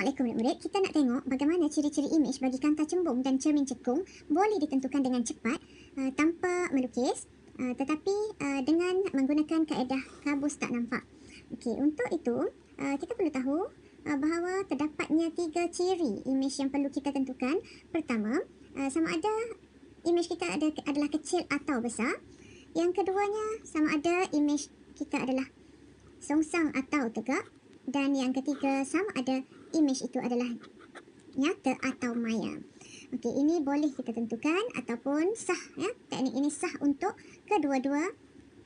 Assalamualaikum murid-murid. Kita nak tengok bagaimana ciri-ciri imej bagi kanta cembung dan cermin cekung boleh ditentukan dengan cepat uh, tanpa melukis uh, tetapi uh, dengan menggunakan kaedah kabus tak nampak. Okey, untuk itu uh, kita perlu tahu uh, bahawa terdapatnya tiga ciri imej yang perlu kita tentukan. Pertama, uh, sama ada imej kita ada, adalah kecil atau besar. Yang keduanya, sama ada imej kita adalah songsang atau tegak dan yang ketiga sama ada image itu adalah nyata atau maya. Okey, ini boleh kita tentukan ataupun sah ya. Teknik ini sah untuk kedua-dua uh,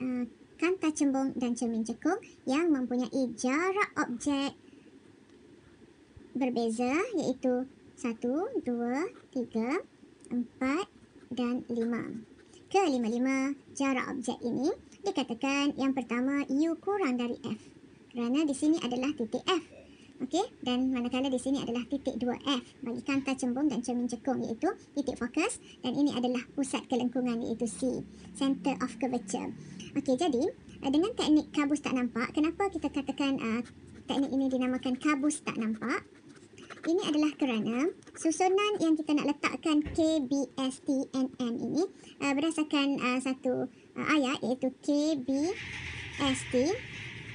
eh, kanta cembung dan cermin cekung yang mempunyai jarak objek berbeza iaitu 1 2 3 4 dan 5. Kelima-lima jarak objek ini dikatakan yang pertama u kurang dari f kerana di sini adalah titik F. Okey, dan manakala di sini adalah titik 2F bagi kanta cembung dan cermin cekung iaitu titik fokus dan ini adalah pusat kelengkungan iaitu C, center of curvature. Okey, jadi eh, dengan teknik kabus tak nampak, kenapa kita katakan uh, teknik ini dinamakan kabus tak nampak? Ini adalah kerana susunan yang kita nak letakkan K, B, S, T, N, N ini uh, berdasarkan uh, satu uh, ayat iaitu K, B, S, T,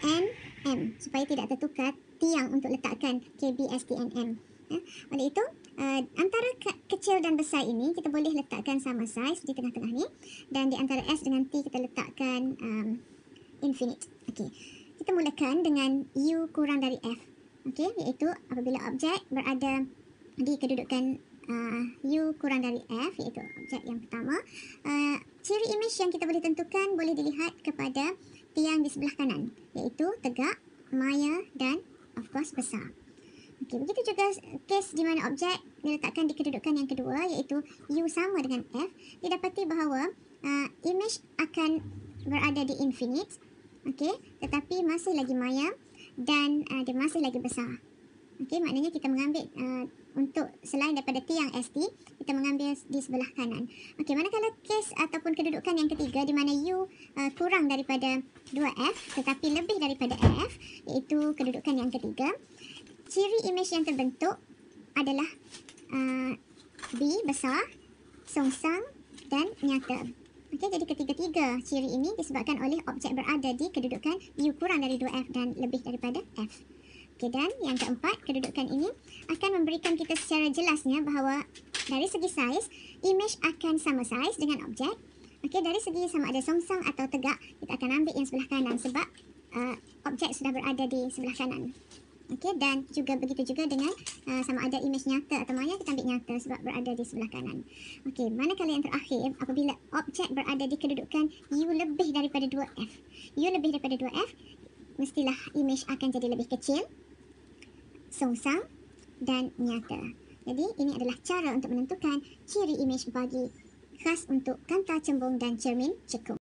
N, N. M supaya tidak tertukar tiang untuk letakkan KBSTNM. Ya. Oleh itu, uh, antara ke- kecil dan besar ini kita boleh letakkan sama size di tengah-tengah ni dan di antara S dengan T kita letakkan um, infinite. Okey. Kita mulakan dengan U kurang dari F. Okey, iaitu apabila objek berada di kedudukan uh, U kurang dari F iaitu objek yang pertama. Uh, ciri image yang kita boleh tentukan boleh dilihat kepada uh, yang di sebelah kanan iaitu tegak, maya dan of course besar. Okey, begitu juga kes di mana objek diletakkan di kedudukan yang kedua iaitu U sama dengan F, didapati bahawa uh, image akan berada di infinite, okey, tetapi masih lagi maya dan uh, dia masih lagi besar. Okey, maknanya kita mengambil uh, untuk selain daripada tiang ST, kita mengambil di sebelah kanan. Okey, manakala kes ataupun kedudukan yang ketiga di mana U uh, kurang daripada 2F tetapi lebih daripada f, iaitu kedudukan yang ketiga. Ciri imej yang terbentuk adalah uh, B besar, songsang dan nyata. Okey, jadi ketiga-tiga ciri ini disebabkan oleh objek berada di kedudukan U kurang dari 2F dan lebih daripada F. Okey dan yang keempat kedudukan ini akan memberikan kita secara jelasnya bahawa dari segi saiz image akan sama saiz dengan objek. Okey dari segi sama ada songsang atau tegak kita akan ambil yang sebelah kanan sebab uh, objek sudah berada di sebelah kanan. Okey dan juga begitu juga dengan uh, sama ada image nyata atau maya kita ambil nyata sebab berada di sebelah kanan. Okey kali yang terakhir apabila objek berada di kedudukan u lebih daripada 2f. U lebih daripada 2f mestilah image akan jadi lebih kecil songsang dan nyata. Jadi ini adalah cara untuk menentukan ciri imej bagi khas untuk kanta cembung dan cermin cekung.